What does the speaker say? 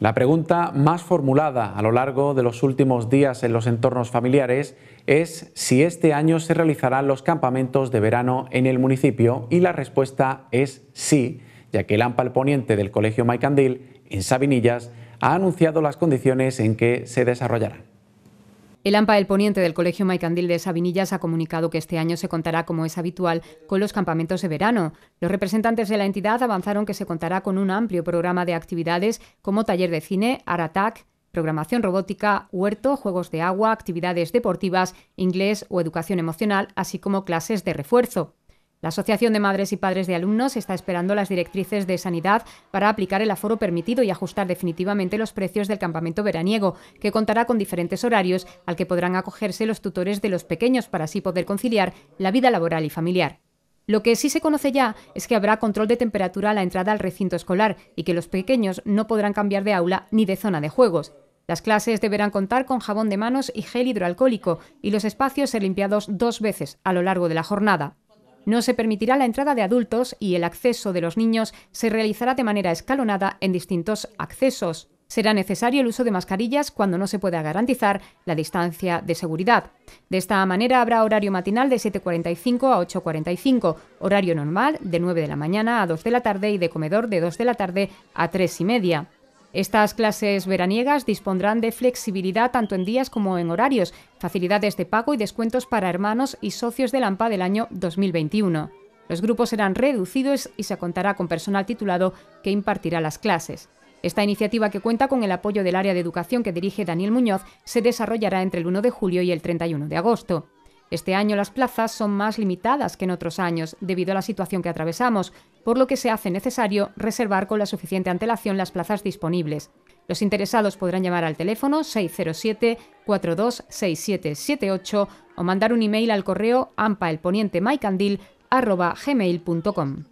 La pregunta más formulada a lo largo de los últimos días en los entornos familiares es si este año se realizarán los campamentos de verano en el municipio y la respuesta es sí, ya que el AMPA al poniente del Colegio Maicandil, en Sabinillas, ha anunciado las condiciones en que se desarrollarán. El AMPA del Poniente del Colegio Maicandil de Sabinillas ha comunicado que este año se contará, como es habitual, con los campamentos de verano. Los representantes de la entidad avanzaron que se contará con un amplio programa de actividades como taller de cine, Aratac, programación robótica, huerto, juegos de agua, actividades deportivas, inglés o educación emocional, así como clases de refuerzo. La Asociación de Madres y Padres de Alumnos está esperando las directrices de sanidad para aplicar el aforo permitido y ajustar definitivamente los precios del campamento veraniego, que contará con diferentes horarios al que podrán acogerse los tutores de los pequeños para así poder conciliar la vida laboral y familiar. Lo que sí se conoce ya es que habrá control de temperatura a la entrada al recinto escolar y que los pequeños no podrán cambiar de aula ni de zona de juegos. Las clases deberán contar con jabón de manos y gel hidroalcohólico y los espacios ser limpiados dos veces a lo largo de la jornada. No se permitirá la entrada de adultos y el acceso de los niños se realizará de manera escalonada en distintos accesos. Será necesario el uso de mascarillas cuando no se pueda garantizar la distancia de seguridad. De esta manera habrá horario matinal de 7.45 a 8.45, horario normal de 9 de la mañana a 2 de la tarde y de comedor de 2 de la tarde a 3 y media. Estas clases veraniegas dispondrán de flexibilidad tanto en días como en horarios, facilidades de pago y descuentos para hermanos y socios la AMPA del año 2021. Los grupos serán reducidos y se contará con personal titulado que impartirá las clases. Esta iniciativa, que cuenta con el apoyo del área de educación que dirige Daniel Muñoz, se desarrollará entre el 1 de julio y el 31 de agosto. Este año las plazas son más limitadas que en otros años, debido a la situación que atravesamos, por lo que se hace necesario reservar con la suficiente antelación las plazas disponibles. Los interesados podrán llamar al teléfono 607-426778 o mandar un email al correo ampaelponientemycandil.com.